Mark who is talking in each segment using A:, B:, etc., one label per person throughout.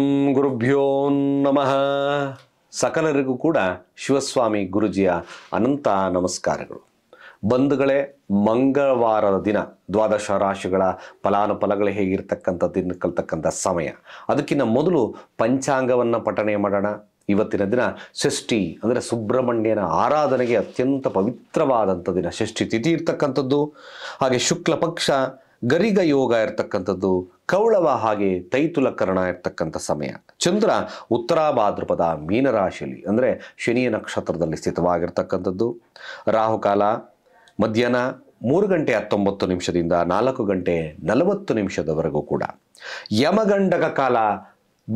A: ಓಂ ಗುರುಭ್ಯೋ ನಮಃ ಸಕಲರಿಗೂ ಕೂಡ ಶಿವಸ್ವಾಮಿ ಗುರುಜಿಯ ಅನಂತ ನಮಸ್ಕಾರಗಳು ಬಂಧುಗಳೇ ಮಂಗಳವಾರದ ದಿನ ದ್ವಾದಶ ರಾಶಿಗಳ ಫಲಾನುಫಲಗಳು ಹೇಗಿರ್ತಕ್ಕಂಥ ದಿನ ಕಲ್ತಕ್ಕಂಥ ಸಮಯ ಅದಕ್ಕಿಂತ ಮೊದಲು ಪಂಚಾಂಗವನ್ನು ಪಠಣೆ ಮಾಡೋಣ ಇವತ್ತಿನ ದಿನ ಷಷ್ಠಿ ಅಂದರೆ ಸುಬ್ರಹ್ಮಣ್ಯನ ಆರಾಧನೆಗೆ ಅತ್ಯಂತ ಪವಿತ್ರವಾದಂಥ ದಿನ ಷಷ್ಠಿ ತಿಥಿ ಇರ್ತಕ್ಕಂಥದ್ದು ಹಾಗೆ ಶುಕ್ಲ ಪಕ್ಷ ಗರಿಗ ಯೋಗ ಇರ್ತಕ್ಕಂಥದ್ದು ಕೌಳವ ಹಾಗೆ ತೈತುಲಕರಣ ಇರ್ತಕ್ಕಂಥ ಸಮಯ ಚಂದ್ರ ಉತ್ತರಾಭಾದ್ರಪದ ಮೀನರಾಶಿಯಲ್ಲಿ ಅಂದರೆ ಶನಿಯ ನಕ್ಷತ್ರದಲ್ಲಿ ಸ್ಥಿತವಾಗಿರ್ತಕ್ಕಂಥದ್ದು ರಾಹುಕಾಲ ಮಧ್ಯಾಹ್ನ ಮೂರು ಗಂಟೆ ಹತ್ತೊಂಬತ್ತು ನಿಮಿಷದಿಂದ ನಾಲ್ಕು ಗಂಟೆ ನಲವತ್ತು ನಿಮಿಷದವರೆಗೂ ಕೂಡ ಯಮಗಂಡಕ ಕಾಲ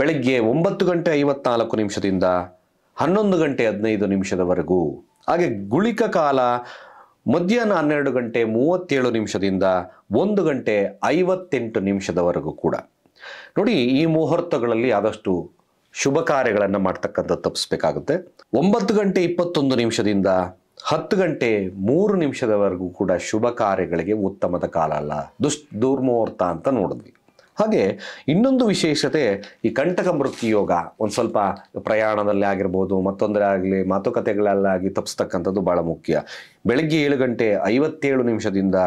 A: ಬೆಳಗ್ಗೆ ಒಂಬತ್ತು ಗಂಟೆ ಐವತ್ನಾಲ್ಕು ನಿಮಿಷದಿಂದ ಹನ್ನೊಂದು ಗಂಟೆ ಹದಿನೈದು ನಿಮಿಷದವರೆಗೂ ಹಾಗೆ ಗುಳಿಕ ಕಾಲ ಮಧ್ಯಾಹ್ನ ಹನ್ನೆರಡು ಗಂಟೆ ಮೂವತ್ತೇಳು ನಿಮಿಷದಿಂದ ಒಂದು ಗಂಟೆ ಐವತ್ತೆಂಟು ನಿಮಿಷದವರೆಗೂ ಕೂಡ ನೋಡಿ ಈ ಮುಹೂರ್ತಗಳಲ್ಲಿ ಆದಷ್ಟು ಶುಭ ಕಾರ್ಯಗಳನ್ನು ಮಾಡ್ತಕ್ಕಂಥ ತಪ್ಪಿಸ್ಬೇಕಾಗುತ್ತೆ ಒಂಬತ್ತು ಗಂಟೆ ಇಪ್ಪತ್ತೊಂದು ನಿಮಿಷದಿಂದ ಹತ್ತು ಗಂಟೆ ಮೂರು ನಿಮಿಷದವರೆಗೂ ಕೂಡ ಶುಭ ಕಾರ್ಯಗಳಿಗೆ ಉತ್ತಮದ ಕಾಲ ಅಲ್ಲ ದುಷ್ ದುರ್ಮುಹೂರ್ತ ಅಂತ ನೋಡಿದ್ವಿ ಹಾಗೆ ಇನ್ನೊಂದು ವಿಶೇಷತೆ ಈ ಕಂಟಕ ಯೋಗ ಒಂದು ಸ್ವಲ್ಪ ಪ್ರಯಾಣದಲ್ಲೇ ಆಗಿರ್ಬೋದು ಮತ್ತೊಂದರೆ ಆಗಲಿ ಮಾತುಕತೆಗಳಲ್ಲಾಗಿ ತಪ್ಪಿಸ್ತಕ್ಕಂಥದ್ದು ಭಾಳ ಮುಖ್ಯ ಬೆಳಗ್ಗೆ ಏಳು ಗಂಟೆ ಐವತ್ತೇಳು ನಿಮಿಷದಿಂದ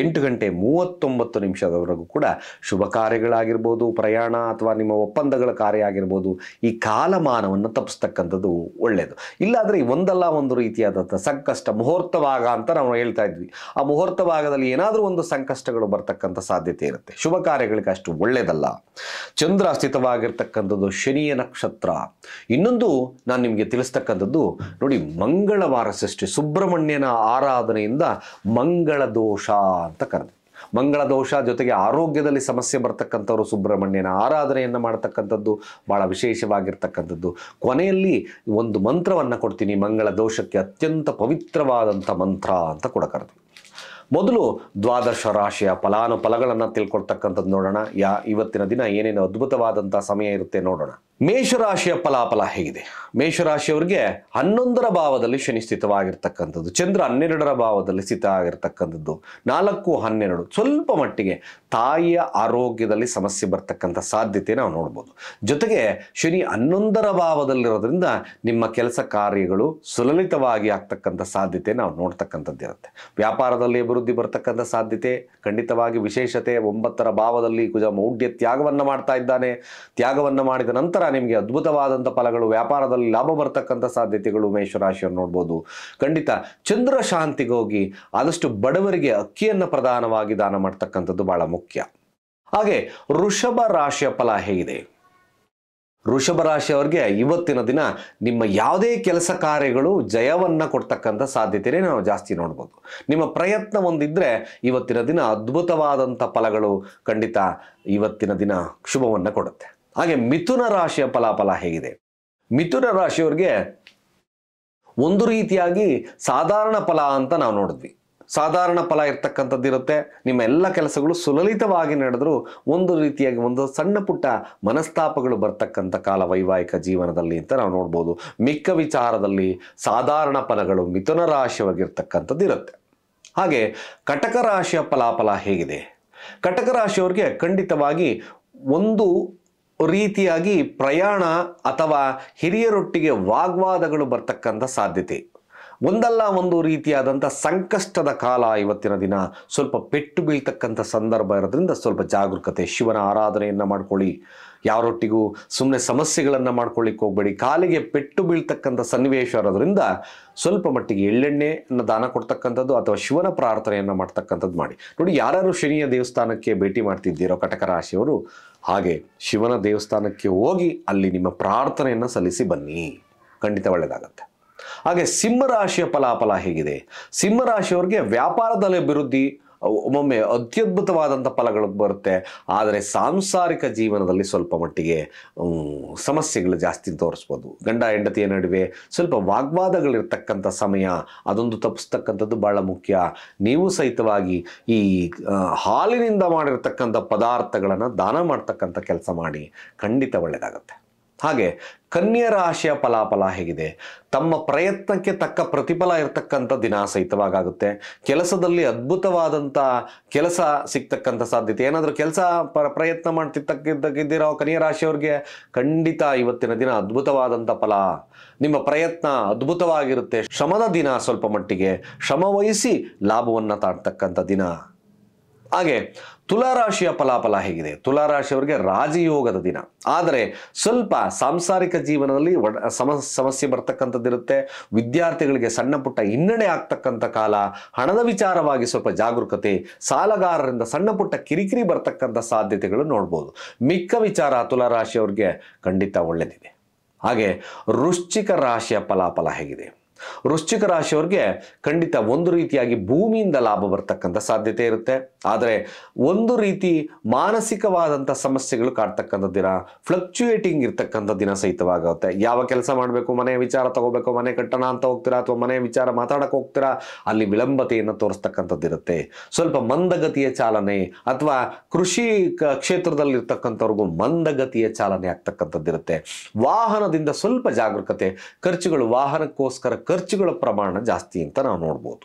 A: ಎಂಟು ಗಂಟೆ ಮೂವತ್ತೊಂಬತ್ತು ನಿಮಿಷದವರೆಗೂ ಕೂಡ ಶುಭ ಕಾರ್ಯಗಳಾಗಿರ್ಬೋದು ಪ್ರಯಾಣ ಅಥವಾ ನಿಮ್ಮ ಒಪ್ಪಂದಗಳ ಕಾರ್ಯ ಆಗಿರ್ಬೋದು ಈ ಕಾಲಮಾನವನ್ನು ತಪ್ಪಿಸ್ತಕ್ಕಂಥದ್ದು ಒಳ್ಳೆಯದು ಇಲ್ಲಾದರೆ ಒಂದಲ್ಲ ಒಂದು ರೀತಿಯಾದಂಥ ಸಂಕಷ್ಟ ಮುಹೂರ್ತವಾಗ ಅಂತ ನಾವು ಹೇಳ್ತಾ ಇದ್ವಿ ಆ ಭಾಗದಲ್ಲಿ ಏನಾದರೂ ಒಂದು ಸಂಕಷ್ಟಗಳು ಬರ್ತಕ್ಕಂಥ ಸಾಧ್ಯತೆ ಇರುತ್ತೆ ಶುಭ ಕಾರ್ಯಗಳಿಗೆ ಅಷ್ಟು ಒಳ್ಳೆಯದಲ್ಲ ಚಂದ್ರ ಸ್ಥಿತವಾಗಿರ್ತಕ್ಕಂಥದ್ದು ಶನಿಯ ನಕ್ಷತ್ರ ಇನ್ನೊಂದು ನಾನು ನಿಮಗೆ ತಿಳಿಸ್ತಕ್ಕಂಥದ್ದು ನೋಡಿ ಮಂಗಳವಾರ ಸೃಷ್ಟಿ ಸುಬ್ರಹ್ಮಣ್ಯನ ಆರಾಧನೆಯಿಂದ ಮಂಗಳ ದೋಷ ಅಂತ ಕರೆದೆ ಮಂಗಳ ದೋಷ ಜೊತೆಗೆ ಆರೋಗ್ಯದಲ್ಲಿ ಸಮಸ್ಯೆ ಬರ್ತಕ್ಕಂಥವ್ರು ಸುಬ್ರಹ್ಮಣ್ಯನ ಆರಾಧನೆಯನ್ನು ಮಾಡತಕ್ಕಂಥದ್ದು ಭಾಳ ವಿಶೇಷವಾಗಿರ್ತಕ್ಕಂಥದ್ದು ಕೊನೆಯಲ್ಲಿ ಒಂದು ಮಂತ್ರವನ್ನು ಕೊಡ್ತೀನಿ ಮಂಗಳ ದೋಷಕ್ಕೆ ಅತ್ಯಂತ ಪವಿತ್ರವಾದಂಥ ಮಂತ್ರ ಅಂತ ಕೂಡ ಕರೆದ್ವಿ ಮೊದಲು ದ್ವಾದಶ ರಾಶಿಯ ಫಲಾನುಫಲಗಳನ್ನು ತಿಳ್ಕೊಡ್ತಕ್ಕಂಥದ್ದು ನೋಡೋಣ ಯಾ ಇವತ್ತಿನ ದಿನ ಏನೇನು ಅದ್ಭುತವಾದಂಥ ಸಮಯ ಇರುತ್ತೆ ನೋಡೋಣ ಮೇಷರಾಶಿಯ ಫಲಾಫಲ ಹೇಗಿದೆ ಮೇಷರಾಶಿಯವರಿಗೆ ಹನ್ನೊಂದರ ಭಾವದಲ್ಲಿ ಶನಿ ಸ್ಥಿತವಾಗಿರ್ತಕ್ಕಂಥದ್ದು ಚಂದ್ರ ಹನ್ನೆರಡರ ಭಾವದಲ್ಲಿ ಸ್ಥಿತ ಆಗಿರ್ತಕ್ಕಂಥದ್ದು ನಾಲ್ಕು ಹನ್ನೆರಡು ಸ್ವಲ್ಪ ಮಟ್ಟಿಗೆ ತಾಯಿಯ ಆರೋಗ್ಯದಲ್ಲಿ ಸಮಸ್ಯೆ ಬರ್ತಕ್ಕಂಥ ಸಾಧ್ಯತೆ ನಾವು ನೋಡ್ಬೋದು ಜೊತೆಗೆ ಶನಿ ಹನ್ನೊಂದರ ಭಾವದಲ್ಲಿರೋದ್ರಿಂದ ನಿಮ್ಮ ಕೆಲಸ ಕಾರ್ಯಗಳು ಸುಲಲಿತವಾಗಿ ಆಗ್ತಕ್ಕಂಥ ಸಾಧ್ಯತೆ ನಾವು ನೋಡ್ತಕ್ಕಂಥದ್ದಿರುತ್ತೆ ವ್ಯಾಪಾರದಲ್ಲಿ ಅಭಿವೃದ್ಧಿ ಬರ್ತಕ್ಕಂಥ ಸಾಧ್ಯತೆ ಖಂಡಿತವಾಗಿ ವಿಶೇಷತೆ ಒಂಬತ್ತರ ಭಾವದಲ್ಲಿ ಕುಜ ಮೌಢ್ಯ ತ್ಯಾಗವನ್ನು ಮಾಡ್ತಾ ಇದ್ದಾನೆ ತ್ಯಾಗವನ್ನು ಮಾಡಿದ ನಂತರ ನಂತರ ನಿಮಗೆ ಅದ್ಭುತವಾದಂಥ ಫಲಗಳು ವ್ಯಾಪಾರದಲ್ಲಿ ಲಾಭ ಬರ್ತಕ್ಕಂಥ ಸಾಧ್ಯತೆಗಳು ಮೇಷರಾಶಿಯನ್ನು ನೋಡ್ಬೋದು ಖಂಡಿತ ಚಂದ್ರ ಶಾಂತಿಗೋಗಿ ಆದಷ್ಟು ಬಡವರಿಗೆ ಅಕ್ಕಿಯನ್ನು ಪ್ರಧಾನವಾಗಿ ದಾನ ಮಾಡ್ತಕ್ಕಂಥದ್ದು ಬಹಳ ಮುಖ್ಯ ಹಾಗೆ ಋಷಭ ರಾಶಿಯ ಫಲ ಹೇಗಿದೆ ಋಷಭ ರಾಶಿಯವರಿಗೆ ಇವತ್ತಿನ ದಿನ ನಿಮ್ಮ ಯಾವುದೇ ಕೆಲಸ ಕಾರ್ಯಗಳು ಜಯವನ್ನು ಕೊಡ್ತಕ್ಕಂಥ ಸಾಧ್ಯತೆನೇ ನಾವು ಜಾಸ್ತಿ ನೋಡ್ಬೋದು ನಿಮ್ಮ ಪ್ರಯತ್ನ ಒಂದಿದ್ದರೆ ಇವತ್ತಿನ ದಿನ ಅದ್ಭುತವಾದಂಥ ಫಲಗಳು ಖಂಡಿತ ಇವತ್ತಿನ ದಿನ ಶುಭವನ್ನು ಕೊಡುತ್ತೆ ಹಾಗೆ ಮಿಥುನ ರಾಶಿಯ ಫಲಾಫಲ ಹೇಗಿದೆ ಮಿಥುನ ರಾಶಿಯವರಿಗೆ ಒಂದು ರೀತಿಯಾಗಿ ಸಾಧಾರಣ ಫಲ ಅಂತ ನಾವು ನೋಡಿದ್ವಿ ಸಾಧಾರಣ ಫಲ ಇರ್ತಕ್ಕಂಥದ್ದು ಇರುತ್ತೆ ನಿಮ್ಮ ಎಲ್ಲ ಕೆಲಸಗಳು ಸುಲಲಿತವಾಗಿ ನಡೆದರೂ ಒಂದು ರೀತಿಯಾಗಿ ಒಂದು ಸಣ್ಣ ಪುಟ್ಟ ಮನಸ್ತಾಪಗಳು ಬರ್ತಕ್ಕಂಥ ಕಾಲ ವೈವಾಹಿಕ ಜೀವನದಲ್ಲಿ ಅಂತ ನಾವು ನೋಡ್ಬೋದು ಮಿಕ್ಕ ವಿಚಾರದಲ್ಲಿ ಸಾಧಾರಣ ಫಲಗಳು ಮಿಥುನ ರಾಶಿಯವಾಗಿರ್ತಕ್ಕಂಥದ್ದು ಇರುತ್ತೆ ಹಾಗೆ ಕಟಕ ರಾಶಿಯ ಫಲಾಫಲ ಹೇಗಿದೆ ಕಟಕ ರಾಶಿಯವರಿಗೆ ಖಂಡಿತವಾಗಿ ಒಂದು ರೀತಿಯಾಗಿ ಪ್ರಯಾಣ ಅಥವಾ ಹಿರಿಯರೊಟ್ಟಿಗೆ ವಾಗ್ವಾದಗಳು ಬರ್ತಕ್ಕಂಥ ಸಾಧ್ಯತೆ ಒಂದಲ್ಲ ಒಂದು ರೀತಿಯಾದಂಥ ಸಂಕಷ್ಟದ ಕಾಲ ಇವತ್ತಿನ ದಿನ ಸ್ವಲ್ಪ ಪೆಟ್ಟು ಬೀಳ್ತಕ್ಕಂಥ ಸಂದರ್ಭ ಇರೋದ್ರಿಂದ ಸ್ವಲ್ಪ ಜಾಗರೂಕತೆ ಶಿವನ ಆರಾಧನೆಯನ್ನು ಮಾಡ್ಕೊಳ್ಳಿ ಯಾರೊಟ್ಟಿಗೂ ಸುಮ್ಮನೆ ಸಮಸ್ಯೆಗಳನ್ನು ಮಾಡ್ಕೊಳ್ಳಿಕ್ಕೆ ಹೋಗಬೇಡಿ ಕಾಲಿಗೆ ಪೆಟ್ಟು ಬೀಳ್ತಕ್ಕಂಥ ಸನ್ನಿವೇಶ ಇರೋದ್ರಿಂದ ಸ್ವಲ್ಪ ಮಟ್ಟಿಗೆ ಎಳ್ಳೆಣ್ಣೆಯನ್ನು ದಾನ ಕೊಡ್ತಕ್ಕಂಥದ್ದು ಅಥವಾ ಶಿವನ ಪ್ರಾರ್ಥನೆಯನ್ನು ಮಾಡ್ತಕ್ಕಂಥದ್ದು ಮಾಡಿ ನೋಡಿ ಯಾರು ಶನಿಯ ದೇವಸ್ಥಾನಕ್ಕೆ ಭೇಟಿ ಮಾಡ್ತಿದ್ದೀರೋ ಕಟಕ ರಾಶಿಯವರು ಹಾಗೆ ಶಿವನ ದೇವಸ್ಥಾನಕ್ಕೆ ಹೋಗಿ ಅಲ್ಲಿ ನಿಮ್ಮ ಪ್ರಾರ್ಥನೆಯನ್ನು ಸಲ್ಲಿಸಿ ಬನ್ನಿ ಖಂಡಿತ ಒಳ್ಳೆಯದಾಗತ್ತೆ ಹಾಗೆ ಸಿಂಹರಾಶಿಯ ಫಲಾಫಲ ಹೇಗಿದೆ ಸಿಂಹರಾಶಿಯವ್ರಿಗೆ ವ್ಯಾಪಾರದಲ್ಲಿ ಅಭಿವೃದ್ಧಿ ಒಮ್ಮೊಮ್ಮೆ ಅತ್ಯದ್ಭುತವಾದಂಥ ಫಲಗಳು ಬರುತ್ತೆ ಆದರೆ ಸಾಂಸಾರಿಕ ಜೀವನದಲ್ಲಿ ಸ್ವಲ್ಪ ಮಟ್ಟಿಗೆ ಸಮಸ್ಯೆಗಳು ಜಾಸ್ತಿ ತೋರಿಸ್ಬೋದು ಗಂಡ ಹೆಂಡತಿಯ ನಡುವೆ ಸ್ವಲ್ಪ ವಾಗ್ವಾದಗಳಿರ್ತಕ್ಕಂಥ ಸಮಯ ಅದೊಂದು ತಪ್ಪಿಸ್ತಕ್ಕಂಥದ್ದು ಬಹಳ ಮುಖ್ಯ ನೀವು ಸಹಿತವಾಗಿ ಈ ಹಾಲಿನಿಂದ ಮಾಡಿರ್ತಕ್ಕಂಥ ಪದಾರ್ಥಗಳನ್ನು ದಾನ ಮಾಡ್ತಕ್ಕಂಥ ಕೆಲಸ ಮಾಡಿ ಖಂಡಿತ ಒಳ್ಳೆಯದಾಗುತ್ತೆ ಹಾಗೆ ಕನ್ಯಾ ರಾಶಿಯ ಫಲಾಫಲ ಹೇಗಿದೆ ತಮ್ಮ ಪ್ರಯತ್ನಕ್ಕೆ ತಕ್ಕ ಪ್ರತಿಫಲ ಇರತಕ್ಕಂಥ ದಿನ ಸಹಿತವಾಗುತ್ತೆ ಕೆಲಸದಲ್ಲಿ ಅದ್ಭುತವಾದಂಥ ಕೆಲಸ ಸಿಗ್ತಕ್ಕಂಥ ಸಾಧ್ಯತೆ ಏನಾದರೂ ಕೆಲಸ ಪ್ರ ಪ್ರಯತ್ನ ಮಾಡ್ತಿದ್ದಕ್ಕಿದ್ದಿರೋ ಕನ್ಯಾ ರಾಶಿಯವ್ರಿಗೆ ಖಂಡಿತ ಇವತ್ತಿನ ದಿನ ಅದ್ಭುತವಾದಂಥ ಫಲ ನಿಮ್ಮ ಪ್ರಯತ್ನ ಅದ್ಭುತವಾಗಿರುತ್ತೆ ಶ್ರಮದ ದಿನ ಸ್ವಲ್ಪ ಮಟ್ಟಿಗೆ ಶ್ರಮವಹಿಸಿ ವಹಿಸಿ ಲಾಭವನ್ನು ತಾಡ್ತಕ್ಕಂಥ ದಿನ ಹಾಗೆ ತುಲಾರಾಶಿಯ ಫಲಾಫಲ ಹೇಗಿದೆ ತುಲಾರಾಶಿಯವರಿಗೆ ರಾಜಯೋಗದ ದಿನ ಆದರೆ ಸ್ವಲ್ಪ ಸಾಂಸಾರಿಕ ಜೀವನದಲ್ಲಿ ಸಮಸ್ಯೆ ಬರ್ತಕ್ಕಂಥದ್ದಿರುತ್ತೆ ವಿದ್ಯಾರ್ಥಿಗಳಿಗೆ ಸಣ್ಣ ಪುಟ್ಟ ಹಿನ್ನಡೆ ಆಗ್ತಕ್ಕಂಥ ಕಾಲ ಹಣದ ವಿಚಾರವಾಗಿ ಸ್ವಲ್ಪ ಜಾಗರೂಕತೆ ಸಾಲಗಾರರಿಂದ ಸಣ್ಣ ಪುಟ್ಟ ಕಿರಿಕಿರಿ ಬರ್ತಕ್ಕಂಥ ಸಾಧ್ಯತೆಗಳು ನೋಡ್ಬೋದು ಮಿಕ್ಕ ವಿಚಾರ ತುಲಾರಾಶಿಯವರಿಗೆ ಖಂಡಿತ ಒಳ್ಳೆಯದಿದೆ ಹಾಗೆ ರುಶ್ಚಿಕ ರಾಶಿಯ ಫಲಾಫಲ ಹೇಗಿದೆ ವೃಶ್ಚಿಕ ರಾಶಿಯವ್ರಿಗೆ ಖಂಡಿತ ಒಂದು ರೀತಿಯಾಗಿ ಭೂಮಿಯಿಂದ ಲಾಭ ಬರ್ತಕ್ಕಂಥ ಸಾಧ್ಯತೆ ಇರುತ್ತೆ ಆದರೆ ಒಂದು ರೀತಿ ಮಾನಸಿಕವಾದಂಥ ಸಮಸ್ಯೆಗಳು ಕಾಡ್ತಕ್ಕಂಥ ದಿನ ಫ್ಲಕ್ಚುಯೇಟಿಂಗ್ ಇರ್ತಕ್ಕಂಥ ದಿನ ಸಹಿತವಾಗುತ್ತೆ ಯಾವ ಕೆಲಸ ಮಾಡಬೇಕು ಮನೆ ವಿಚಾರ ತಗೋಬೇಕು ಮನೆ ಕಟ್ಟಣ ಅಂತ ಹೋಗ್ತೀರಾ ಅಥವಾ ಮನೆ ವಿಚಾರ ಮಾತಾಡಕ್ಕೆ ಹೋಗ್ತೀರಾ ಅಲ್ಲಿ ವಿಳಂಬತೆಯನ್ನು ತೋರಿಸ್ತಕ್ಕಂಥದ್ದಿರುತ್ತೆ ಸ್ವಲ್ಪ ಮಂದಗತಿಯ ಚಾಲನೆ ಅಥವಾ ಕೃಷಿ ಕ್ಷೇತ್ರದಲ್ಲಿ ಮಂದಗತಿಯ ಚಾಲನೆ ಆಗ್ತಕ್ಕಂಥದ್ದಿರುತ್ತೆ ವಾಹನದಿಂದ ಸ್ವಲ್ಪ ಜಾಗರೂಕತೆ ಖರ್ಚುಗಳು ವಾಹನಕ್ಕೋಸ್ಕರ ಖರ್ಚುಗಳ ಪ್ರಮಾಣ ಜಾಸ್ತಿ ಅಂತ ನಾವು ನೋಡ್ಬೋದು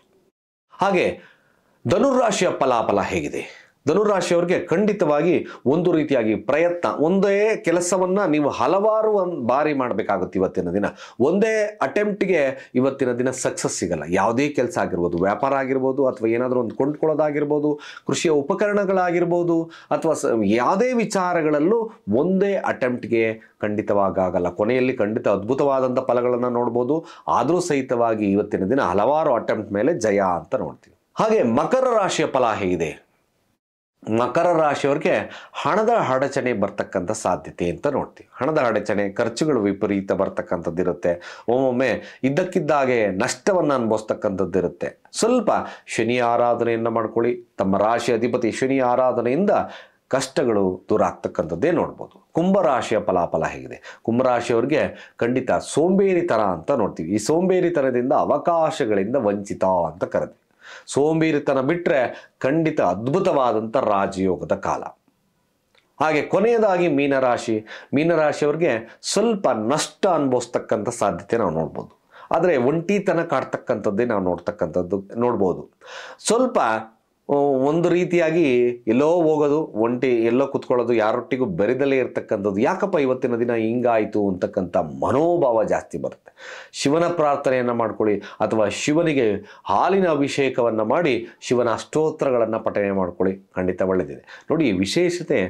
A: ಹಾಗೆ ಧನುರಾಶಿಯ ಫಲಾಫಲ ಹೇಗಿದೆ ಧನುರಾಶಿಯವ್ರಿಗೆ ಖಂಡಿತವಾಗಿ ಒಂದು ರೀತಿಯಾಗಿ ಪ್ರಯತ್ನ ಒಂದೇ ಕೆಲಸವನ್ನು ನೀವು ಹಲವಾರು ಒಂದು ಬಾರಿ ಮಾಡಬೇಕಾಗುತ್ತೆ ಇವತ್ತಿನ ದಿನ ಒಂದೇ ಅಟೆಂಪ್ಟಿಗೆ ಇವತ್ತಿನ ದಿನ ಸಕ್ಸಸ್ ಸಿಗಲ್ಲ ಯಾವುದೇ ಕೆಲಸ ಆಗಿರ್ಬೋದು ವ್ಯಾಪಾರ ಆಗಿರ್ಬೋದು ಅಥವಾ ಏನಾದರೂ ಒಂದು ಕೊಂಡ್ಕೊಳ್ಳೋದಾಗಿರ್ಬೋದು ಕೃಷಿಯ ಉಪಕರಣಗಳಾಗಿರ್ಬೋದು ಅಥವಾ ಯಾವುದೇ ವಿಚಾರಗಳಲ್ಲೂ ಒಂದೇ ಅಟೆಂಪ್ಟ್ಗೆ ಖಂಡಿತವಾಗಲ್ಲ ಕೊನೆಯಲ್ಲಿ ಖಂಡಿತ ಅದ್ಭುತವಾದಂಥ ಫಲಗಳನ್ನು ನೋಡ್ಬೋದು ಆದರೂ ಸಹಿತವಾಗಿ ಇವತ್ತಿನ ದಿನ ಹಲವಾರು ಅಟೆಂಪ್ಟ್ ಮೇಲೆ ಜಯ ಅಂತ ನೋಡ್ತೀವಿ ಹಾಗೆ ಮಕರ ರಾಶಿಯ ಫಲ ಹೇಗಿದೆ ಮಕರ ರಾಶಿಯವ್ರಿಗೆ ಹಣದ ಅಡಚಣೆ ಬರ್ತಕ್ಕಂಥ ಸಾಧ್ಯತೆ ಅಂತ ನೋಡ್ತೀವಿ ಹಣದ ಅಡಚಣೆ ಖರ್ಚುಗಳು ವಿಪರೀತ ಬರ್ತಕ್ಕಂಥದ್ದಿರುತ್ತೆ ಇರುತ್ತೆ ಒಮ್ಮೊಮ್ಮೆ ಇದ್ದಕ್ಕಿದ್ದಾಗೆ ನಷ್ಟವನ್ನು ಅನುಭವಿಸ್ತಕ್ಕಂಥದ್ದು ಇರುತ್ತೆ ಸ್ವಲ್ಪ ಶನಿ ಆರಾಧನೆಯನ್ನು ಮಾಡ್ಕೊಳ್ಳಿ ತಮ್ಮ ರಾಶಿ ಅಧಿಪತಿ ಶನಿ ಆರಾಧನೆಯಿಂದ ಕಷ್ಟಗಳು ದೂರ ಆಗ್ತಕ್ಕಂಥದ್ದೇ ನೋಡ್ಬೋದು ಕುಂಭರಾಶಿಯ ಫಲಾಫಲ ಹೇಗಿದೆ ಕುಂಭರಾಶಿಯವ್ರಿಗೆ ಖಂಡಿತ ಸೋಂಬೇರಿತನ ಅಂತ ನೋಡ್ತೀವಿ ಈ ಸೋಂಬೇರಿತನದಿಂದ ಅವಕಾಶಗಳಿಂದ ವಂಚಿತ ಅಂತ ಕರೆದ್ವಿ ಸೋಂಬೇರಿತನ ಬಿಟ್ಟರೆ ಖಂಡಿತ ಅದ್ಭುತವಾದಂಥ ರಾಜಯೋಗದ ಕಾಲ ಹಾಗೆ ಕೊನೆಯದಾಗಿ ಮೀನರಾಶಿ ಮೀನರಾಶಿಯವ್ರಿಗೆ ಸ್ವಲ್ಪ ನಷ್ಟ ಅನುಭವಿಸ್ತಕ್ಕಂಥ ಸಾಧ್ಯತೆ ನಾವು ನೋಡ್ಬೋದು ಆದರೆ ಒಂಟಿತನ ಕಾಡ್ತಕ್ಕಂಥದ್ದೇ ನಾವು ನೋಡ್ತಕ್ಕಂಥದ್ದು ನೋಡ್ಬೋದು ಸ್ವಲ್ಪ ಒಂದು ರೀತಿಯಾಗಿ ಎಲ್ಲೋ ಹೋಗೋದು ಒಂಟಿ ಎಲ್ಲೋ ಕುತ್ಕೊಳ್ಳೋದು ಯಾರೊಟ್ಟಿಗೂ ಬೆರೆದಲ್ಲೇ ಇರತಕ್ಕಂಥದ್ದು ಯಾಕಪ್ಪ ಇವತ್ತಿನ ದಿನ ಹಿಂಗಾಯಿತು ಅಂತಕ್ಕಂಥ ಮನೋಭಾವ ಜಾಸ್ತಿ ಬರುತ್ತೆ ಶಿವನ ಪ್ರಾರ್ಥನೆಯನ್ನು ಮಾಡ್ಕೊಳ್ಳಿ ಅಥವಾ ಶಿವನಿಗೆ ಹಾಲಿನ ಅಭಿಷೇಕವನ್ನು ಮಾಡಿ ಶಿವನ ಅಷ್ಟೋತ್ರಗಳನ್ನು ಪಠನೆ ಮಾಡ್ಕೊಳ್ಳಿ ಖಂಡಿತ ಒಳ್ಳೆದಿದೆ ನೋಡಿ ವಿಶೇಷತೆ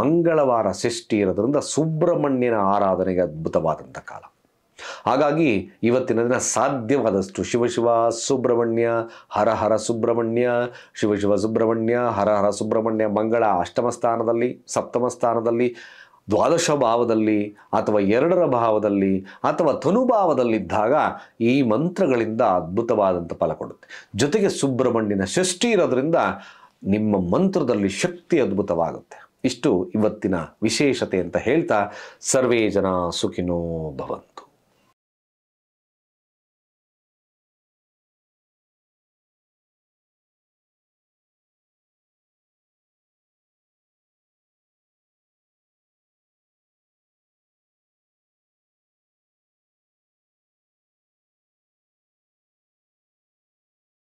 A: ಮಂಗಳವಾರ ಷಷ್ಠಿ ಇರೋದರಿಂದ ಸುಬ್ರಹ್ಮಣ್ಯನ ಆರಾಧನೆಗೆ ಅದ್ಭುತವಾದಂಥ ಕಾಲ ಹಾಗಾಗಿ ಇವತ್ತಿನ ದಿನ ಸಾಧ್ಯವಾದಷ್ಟು ಶಿವಶಿವ ಸುಬ್ರಹ್ಮಣ್ಯ ಹರ ಹರ ಸುಬ್ರಹ್ಮಣ್ಯ ಶಿವಶಿವ ಸುಬ್ರಹ್ಮಣ್ಯ ಹರ ಹರ ಸುಬ್ರಹ್ಮಣ್ಯ ಮಂಗಳ ಅಷ್ಟಮ ಸ್ಥಾನದಲ್ಲಿ ಸಪ್ತಮ ಸ್ಥಾನದಲ್ಲಿ ದ್ವಾದಶ ಭಾವದಲ್ಲಿ ಅಥವಾ ಎರಡರ ಭಾವದಲ್ಲಿ ಅಥವಾ ತನುಭಾವದಲ್ಲಿದ್ದಾಗ ಈ ಮಂತ್ರಗಳಿಂದ ಅದ್ಭುತವಾದಂಥ ಫಲ ಕೊಡುತ್ತೆ ಜೊತೆಗೆ ಸುಬ್ರಹ್ಮಣ್ಯನ ಷಷ್ಠಿ ಇರೋದ್ರಿಂದ ನಿಮ್ಮ ಮಂತ್ರದಲ್ಲಿ ಶಕ್ತಿ ಅದ್ಭುತವಾಗುತ್ತೆ ಇಷ್ಟು ಇವತ್ತಿನ ವಿಶೇಷತೆ ಅಂತ ಹೇಳ್ತಾ ಸರ್ವೇ ಜನ ಸುಖಿನೋ ಭವನ್